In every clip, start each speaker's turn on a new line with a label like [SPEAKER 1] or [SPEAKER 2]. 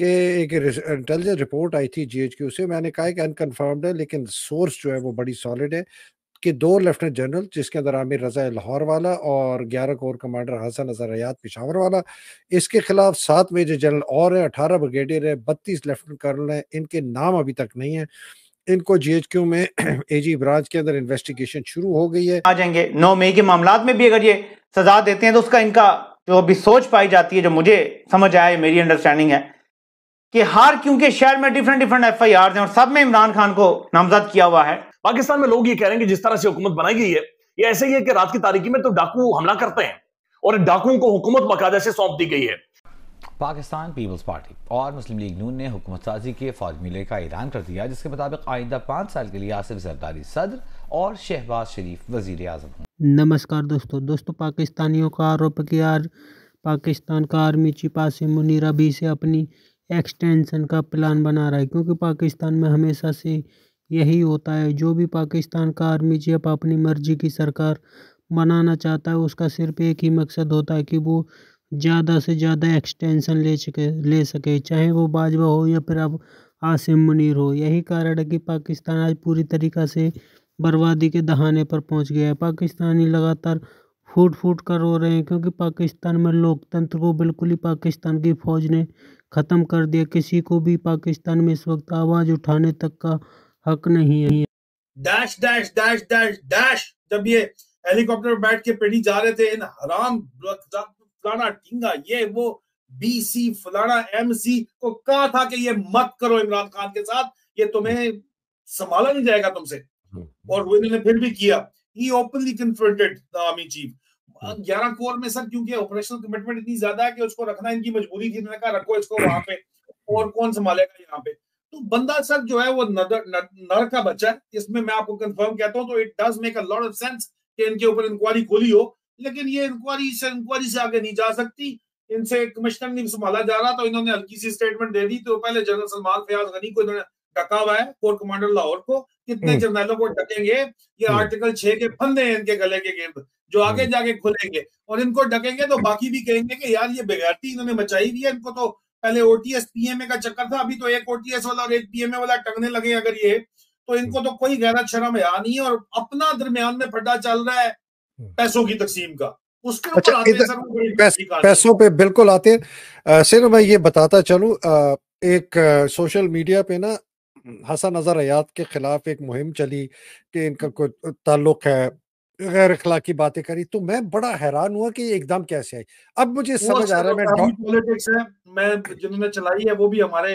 [SPEAKER 1] कि एक intelligence report आई थी क्यू से मैंने कहा कि अनकन्फर्म्ड है लेकिन सोर्स जो है वो बड़ी सॉलिड है कि दो लेफ्टिनेंट जनरल जिसके अंदर आमिर रजा लाहौर वाला और ग्यारह कोर कमांडर हसन अजहर हयात पिशावर वाला इसके खिलाफ सात मेजर जनरल और हैं अठारह ब्रिगेडियर है बत्तीस लेफ्टिनेंट कर्नल हैं इनके नाम अभी तक नहीं है इनको
[SPEAKER 2] जीएचक्यू में एजी ब्रांच के अंदर इन्वेस्टिगेशन शुरू हो गई है आ जाएंगे नौ मई के मामला में भी अगर ये सजा देते हैं तो उसका इनका जो अभी सोच पाई जाती है जो मुझे समझ आया मेरी अंडरस्टैंडिंग है कि हर क्योंकि शहर में different different F I R और सब में इमरान खान को नामजद किया हुआ है पाकिस्तान में लोग ये कह रहे हैं कि जिस तरह से हुकूमत बनाई गई है ये ऐसे ही है कि रात की तारीखी में तो
[SPEAKER 3] डाकू हमला करते हैं और डाकुओं को हुकूमत बकायदा से सौंप दी गई है
[SPEAKER 2] पाकिस्तान पीपल्स पार्टी और मुस्लिम लीग नून ने हुकूमत साजी के फार्मूले का ऐलान कर दिया जिसके मुताबिक आइंदा पांच साल के लिए आसिफ जरदारी सदर और शहबाज शरीफ वजीर अजम
[SPEAKER 4] नमस्कार दोस्तों दोस्तों पाकिस्तानियों का आरोप किया पाकिस्तान का आर्मी चीफ आसिम मुनीर अभी से अपनी एक्सटेंशन का प्लान बना रहा है क्योंकि पाकिस्तान में हमेशा से यही होता है जो भी पाकिस्तान का आर्मी चीफ अपनी मर्जी की सरकार बनाना चाहता है उसका सिर्फ एक ही मकसद होता है कि वो ज़्यादा से ज़्यादा एक्सटेंशन ले सके ले सके चाहे वो बाजवा हो या फिर अब आसिम मुनीर हो यही कारण है कि पाकिस्तान आज पूरी तरीक़ा से बर्बादी के दहाने पर पहुंच गया है पाकिस्तानी लगातार फूट फूट कर रो रहे हैं क्योंकि पाकिस्तान में लोकतंत्र को बिल्कुल ही पाकिस्तान की फ़ौज ने ख़त्म कर दिया किसी को भी पाकिस्तान में इस वक्त आवाज़ उठाने तक का हक नहीं है
[SPEAKER 3] dash dash dash dash dash जब ये हेलीकॉप्टर बैठ के पेड़ी जा रहे थे इन हराम फलाना टिंगा ये वो बीसी फलाना एमसी को कहा था कि ये मत करो इमरान खान के साथ ये तुम्हें संभाला नहीं जाएगा तुमसे हम्म। और वो इन्होंने फिर भी किया ही openly confronted the army chief हाँ। ग्यारह कोर में सर क्योंकि ऑपरेशनल कमिटमेंट इतनी ज्यादा है कि उसको रखना इनकी मजबूरी थी इन्होंने कहा रखो इसको वहां पे और कौन संभालेगा यहाँ पे तो बंदा सर जो है वो नर, का बच्चा है इसमें मैं आपको कंफर्म कहता हूँ तो it does make a lot of sense कि इनके ऊपर इंक्वायरी खोली हो लेकिन ये इंक्वायरी से इंक्वायरी से आगे नहीं जा सकती इनसे कमिश्नर नहीं संभाला जा रहा तो इन्होंने हल्की सी स्टेटमेंट दे दी तो पहले जनरल सलमान फयाज गनी को इन्होंने ढका हुआ है कोर कमांडर लाहौर को कितने हम्म। जर्नैलों को ढकेंगे ये आर्टिकल हम्म। छह के फंदे हैं इनके गले के गेंद जो आगे हम्म। जाके खुलेंगे और इनको डकेंगे तो बाकी भी कहेंगे कि यार ये बेगैरती इन्होंने मचाई हुई है इनको तो पहले ओ टी ओटीएस पीएमए का चक्कर था अभी तो एक ओ टी एस वाला और एक पीएमए वाला टंगने लगे अगर ये तो इनको तो कोई गैरत शर्म यहाँ नहीं है और अपना दरमियान में फड्डा चल रहा है हम्म। पैसों की तकसीम का उसके अच्छा, आते इदर, पैस, पैसों
[SPEAKER 1] पे बिल्कुल आते हैं सिर्फ मैं ये बताता चलूं एक सोशल मीडिया पे ना हसन नजर हयात के खिलाफ एक मुहिम चली कि इनका हम्म। कोई ताल्लुक है गैर अखलाकी बातें करी तो मैं बड़ा हैरान हुआ कि एकदम कैसे आई अब मुझे समझ आ रहा है मैं
[SPEAKER 3] पॉलिटिक्स है मैं जिन्होंने चलाई है वो भी हमारे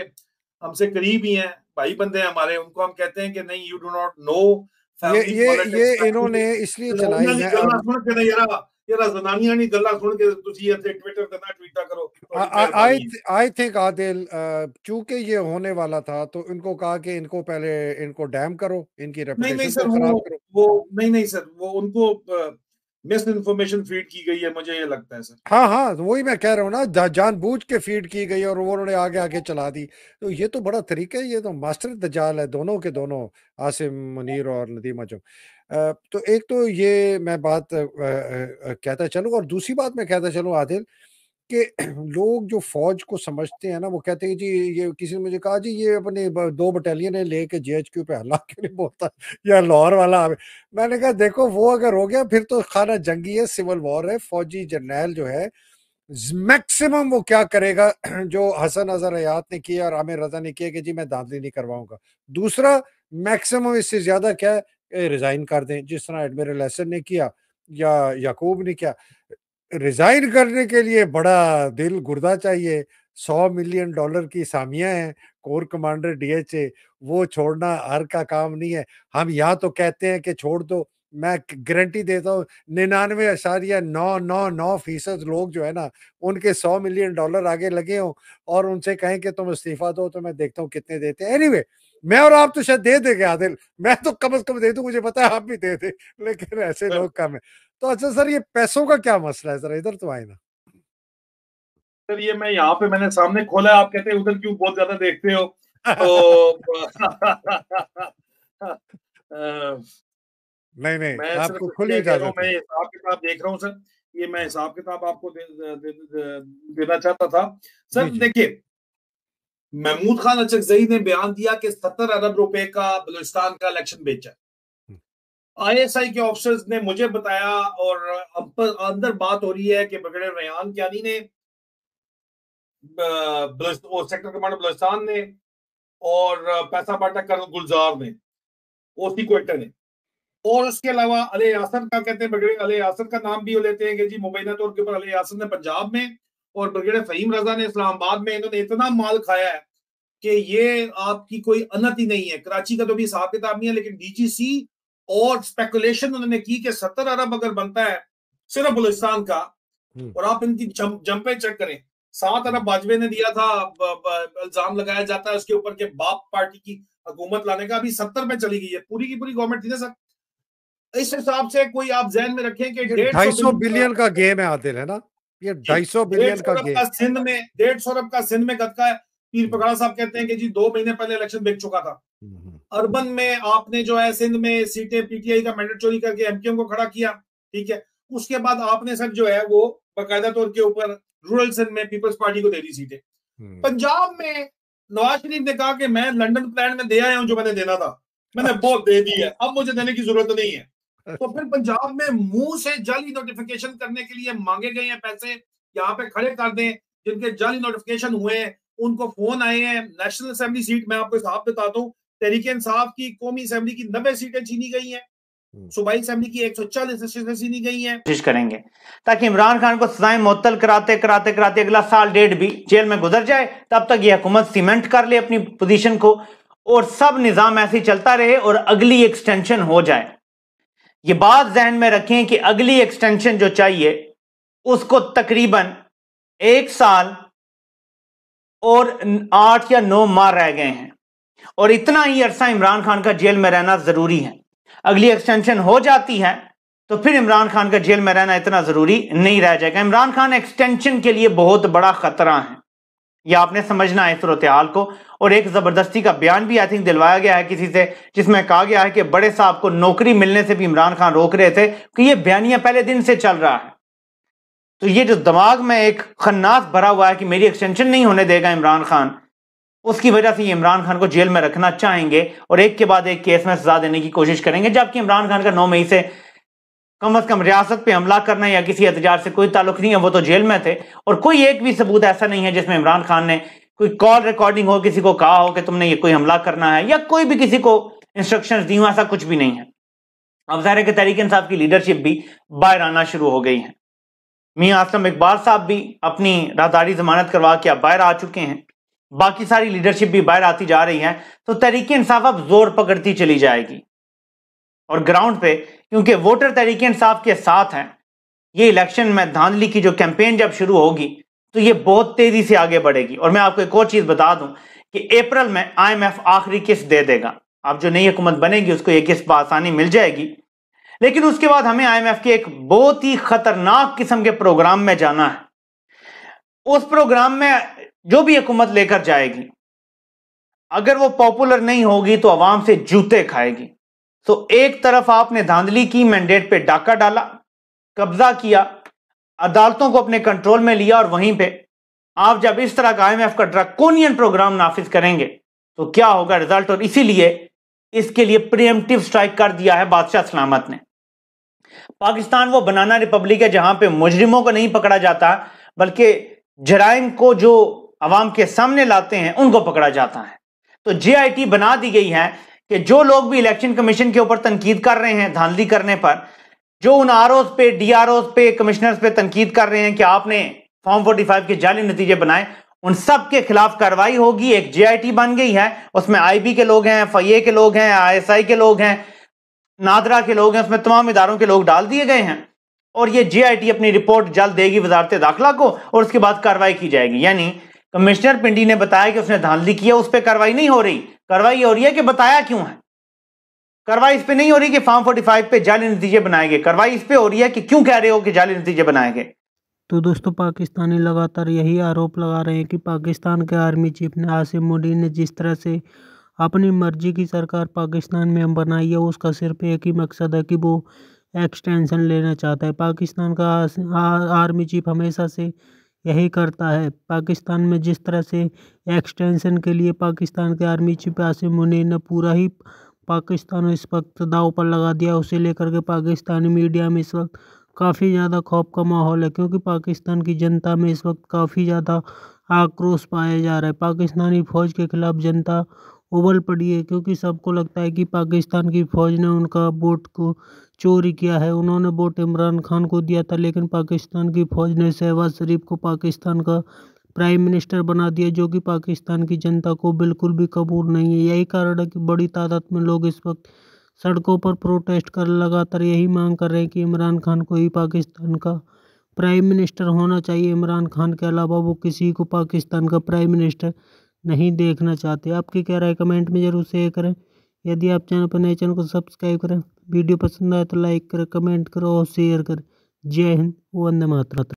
[SPEAKER 3] हमसे करीब ही हैं भाई बंदे हैं हमारे उनको हम कहते हैं कि नहीं यू डू नॉट नो ये ये तो ये इन्होंने इसलिए चलाई है जान ਜ਼ਨਾਨੀਆਂ मुझे
[SPEAKER 1] हाँ, हाँ, वही मैं कह रहा हूँ ना के फीड की गई और उन्होंने आगे आगे चला दी तो ये तो बड़ा तरीका है ये तो मास्टर दजाल है दोनों के दोनों आसिम मुनीर और नदीमा जो तो एक तो ये मैं बात कहता चलूँ और दूसरी बात मैं कहता चलूँ आदिल कि लोग जो फौज को समझते हैं ना वो कहते हैं जी ये किसी ने मुझे कहा जी ये अपने दो बटालियन है लेके जे एच क्यू पे हल्ला क्यों नहीं बोलता या लाहौर वाला मैंने कहा देखो वो अगर हो गया फिर तो खाना जंगी है सिविल वॉर है फौजी जर्नैल जो है मैक्सिमम वो क्या करेगा जो हसन अजहर हयात ने किया और आमिर रजा ने किया कि जी मैं दादली नहीं करवाऊंगा दूसरा मैक्सिमम इससे ज्यादा क्या है रिज़ाइन कर दें जिस तरह एडमिरल एसन ने किया या याकूब ने किया रिज़ाइन करने के लिए बड़ा दिल गुर्दा चाहिए सौ मिलियन डॉलर की सामियाँ हैं कोर कमांडर डीएचए वो छोड़ना हर का काम नहीं है हम यहाँ तो कहते हैं कि छोड़ दो मैं गारंटी देता हूँ निन्यानवे अशारिया नौ नौ नौ फीसद लोग जो है ना उनके सौ मिलियन डॉलर आगे लगे हों और उनसे कहें कि तुम इस्तीफा दो तो मैं देखता हूँ कितने देते हैं एनी मैं और आप तो शायद दे देंगे आदिल मैं तो कम अज कम दे दूं मुझे पता है आप भी दे दें लेकिन ऐसे लोग कम है तो अच्छा सर ये पैसों का क्या मसला है सर इधर तो आए ना
[SPEAKER 3] सर ये मैं यहाँ पे मैंने सामने खोला आप कहते हैं उधर क्यों बहुत ज्यादा देखते हो तो नहीं नहीं मैं आपको खुली इजाजत मैं हिसाब किताब देख रहा हूँ सर ये मैं हिसाब किताब आपको देना चाहता था सर देखिए महमूद खान अचक जईद ने बयान दिया कि सत्तर अरब रुपए का बलुचिस्तान का इलेक्शन बेचा हम्म। आईएसआई के ऑफिसर्स ने मुझे बताया और अंदर बात हो रही है कि बगैर रेहान क्यानी ने सेक्टर कमांडर बलुचिस्तान ने और पैसा बांटा कर्नल गुलजार ने ओसी क्वेटर ने और उसके अलावा अले यासन का कहते हैं ब्रिगेड अले यासन का नाम भी लेते हैं कि जी मुबैना तौर तो के ऊपर अले यासन ने पंजाब में और ब्रिगेड फहीम रजा ने इस्लामाबाद में इन्होंने इतना माल खाया है कि ये आपकी कोई अनत ही नहीं है कराची का तो भी हिसाब किताब नहीं है लेकिन डीजीसी और स्पेकुलेशन उन्होंने की कि सत्तर अरब अगर बनता है सिर्फ बलुस्तान का हम्म। और आप इनकी जंपे चेक करें सात अरब बाजवे ने दिया था इल्जाम लगाया जाता है उसके ऊपर के बाप पार्टी की हुकूमत लाने का अभी सत्तर में चली गई है पूरी की पूरी गवर्नमेंट थी ना सर इस हिसाब से कोई आप जहन में रखें कि ढाई सौ बिलियन का
[SPEAKER 1] गेम है आदिल है ना
[SPEAKER 3] ये ढाई सौ बिलियन का गेम सिंध में डेढ़ सौ अरब का सिंध में कदका है पीर पकड़ा साहब कहते हैं कि जी दो महीने पहले इलेक्शन बिक चुका था हम्म। अर्बन में आपने जो है सिंध में सीटें पीटीआई का मैंडेट चोरी करके एमपीएम को खड़ा किया ठीक है उसके बाद आपने सर जो है वो बाकायदा तौर के ऊपर रूरल सिंध में पीपल्स पार्टी को दे दी सीटें हम्म। पंजाब में नवाज शरीफ ने कहा कि मैं लंदन प्लान में दे आया हूं जो मैंने देना था मैंने बहुत दे दी है अब मुझे देने की जरूरत नहीं है तो फिर पंजाब में मुंह से जाली नोटिफिकेशन करने के लिए मांगे गए हैं पैसे यहाँ पे खड़े कर दें जिनके जाली नोटिफिकेशन हुए उनको फोन आए हैं नेशनल असेंबली सीट मैं आपको साफ बताता हूँ तहरीक इंसाफ की कौमी असेंबली की नब्बे सीटें छीनी गई हैं हम्म। सूबाई असेंबली की एक सौ चालीस सीटें छीनी गई हैं कोशिश करेंगे
[SPEAKER 2] ताकि इमरान खान को सजाएं मुअत्तल कराते कराते कराते अगला साल डेढ़ भी जेल में गुजर जाए तब तक ये हुकूमत सीमेंट कर ले अपनी पोजिशन को और सब निज़ाम ऐसे चलता रहे और अगली एक्सटेंशन हो जाए ये बात जहन में रखें कि अगली एक्सटेंशन जो चाहिए उसको तकरीबन एक साल और आठ या नौ माह रह गए हैं और इतना ही अरसा इमरान खान का जेल में रहना ज़रूरी है अगली एक्सटेंशन हो जाती है तो फिर इमरान खान का जेल में रहना इतना ज़रूरी नहीं रह जाएगा इमरान खान एक्सटेंशन के लिए बहुत बड़ा खतरा है ये आपने समझना है सूरत हाल को और एक ज़बरदस्ती का बयान भी आई थिंक दिलवाया गया है किसी से जिसमें कहा गया है कि बड़े साहब को नौकरी मिलने से भी इमरान खान रोक रहे थे कि ये बयानिया पहले दिन से चल रहा है तो ये जो दिमाग में एक खन्नास भरा हुआ है कि मेरी एक्सटेंशन नहीं होने देगा इमरान खान उसकी वजह से ये इमरान खान को जेल में रखना चाहेंगे और एक के बाद एक केस में सजा देने की कोशिश करेंगे जबकि इमरान खान का नौ मई से कम अज़ कम रियासत पे हमला करना या किसी एहतजाज से कोई ताल्लुक नहीं है वो तो जेल में थे और कोई एक भी सबूत ऐसा नहीं है जिसमें इमरान खान ने कोई कॉल रिकॉर्डिंग हो किसी को कहा हो कि तुमने ये कोई हमला करना है या कोई भी किसी को इंस्ट्रक्शन दी हो ऐसा कुछ भी नहीं है अब ज़ाहिर के तरीके इंसाफ की लीडरशिप भी बाहर आना शुरू हो गई है मियाँ आसम इकबाल साहब भी अपनी राहदारी जमानत करवा के अब बाहर आ चुके हैं बाकी सारी लीडरशिप भी बाहर आती जा रही है तो तरीके इंसाफ अब जोर पकड़ती चली जाएगी और ग्राउंड पे क्योंकि वोटर तहरीक इंसाफ के साथ हैं ये इलेक्शन में धांधली की जो कैंपेन जब शुरू होगी तो ये बहुत तेजी से आगे बढ़ेगी और मैं आपको एक और चीज़ बता दूं कि अप्रैल में आईएमएफ आखिरी किस्त दे देगा अब जो नई हुकूमत बनेगी उसको ये किस्त आसानी मिल जाएगी लेकिन उसके बाद हमें आईएमएफ के एक बहुत ही खतरनाक किस्म के प्रोग्राम में जाना है उस प्रोग्राम में जो भी हुकूमत लेकर जाएगी अगर वो पॉपुलर नहीं होगी तो आवाम से जूते खाएगी तो एक तरफ आपने धांधली की मैंडेट पे डाका डाला कब्जा किया अदालतों को अपने कंट्रोल में लिया और वहीं पे आप जब इस तरह का आईएमएफ का ड्रकोनियन प्रोग्राम नाफिज करेंगे तो क्या होगा रिजल्ट और इसीलिए इसके लिए प्रियमटिव स्ट्राइक कर दिया है बादशाह सलामत ने पाकिस्तान वो बनाना रिपब्लिक है जहां पे मुजरिमों को नहीं पकड़ा जाता बल्कि जराइम को जो आवाम के सामने लाते हैं उनको पकड़ा जाता है तो जे बना दी गई है कि जो लोग भी इलेक्शन कमीशन के ऊपर तनकीद कर रहे हैं धांधली करने पर जो उन आर पे डी आर पे कमिश्नर्स पे तनकीद कर रहे हैं कि आपने फॉर्म फोर्टी फाइव के जाली नतीजे बनाए उन सब के खिलाफ कार्रवाई होगी एक जे आई टी बन गई है उसमें आई बी के लोग हैं एफ आई ए के लोग हैं आई एस आई के लोग हैं नादरा के लोग हैं उसमें तमाम इदारों के लोग डाल दिए गए हैं और ये जे आई टी अपनी रिपोर्ट जल्द देगी वजारत दाखिला को और उसके बाद कार्रवाई की जाएगी यानी कमिश्नर पिंडी ने बताया कि उसने धांधली किया उस पर कार्रवाई नहीं हो रही कार्रवाई हो रही है कि बताया क्यों है कार्रवाई इस पर नहीं हो रही कि फॉर्म फोर्टी फाइव पे जाली नतीजे बनाए गए कार्रवाई इस पर हो रही है कि क्यों कह रहे हो कि जाली नतीजे बनाए गए
[SPEAKER 4] तो दोस्तों पाकिस्तानी लगातार यही आरोप लगा रहे हैं कि पाकिस्तान के आर्मी चीफ ने आसिम मुडीन ने जिस तरह से अपनी मर्जी की सरकार पाकिस्तान में बनाई है उसका सिर्फ एक ही मकसद है कि वो एक्सटेंशन लेना चाहता है पाकिस्तान का आर्मी चीफ हमेशा से यही करता है पाकिस्तान में जिस तरह से एक्सटेंशन के लिए पाकिस्तान के आर्मी चीफ आसिम मुनैन ने पूरा ही पाकिस्तान इस वक्त दाव पर लगा दिया उसे लेकर के पाकिस्तानी मीडिया में इस वक्त काफ़ी ज़्यादा खौफ का माहौल है क्योंकि पाकिस्तान की जनता में इस वक्त काफ़ी ज़्यादा आक्रोश पाया जा रहा है पाकिस्तानी फ़ौज के ख़िलाफ़ जनता उबल पड़ी है क्योंकि सबको लगता है कि पाकिस्तान की फ़ौज ने उनका वोट को चोरी किया है उन्होंने वोट इमरान खान को दिया था लेकिन पाकिस्तान की फ़ौज ने शहबाज शरीफ को पाकिस्तान का प्राइम मिनिस्टर बना दिया जो कि पाकिस्तान की जनता को बिल्कुल भी कबूल नहीं है यही कारण है कि बड़ी तादाद में लोग इस वक्त सड़कों पर प्रोटेस्ट कर लगातार यही मांग कर रहे हैं कि इमरान खान को ही पाकिस्तान का प्राइम मिनिस्टर होना चाहिए इमरान खान के अलावा वो किसी को पाकिस्तान का प्राइम मिनिस्टर नहीं देखना चाहते आपकी क्या राय कमेंट में ज़रूर शेयर करें यदि आप चैनल पर नए चैनल को सब्सक्राइब करें वीडियो पसंद आए तो लाइक करें कमेंट करो और शेयर करें जय हिंद वंदे मातरा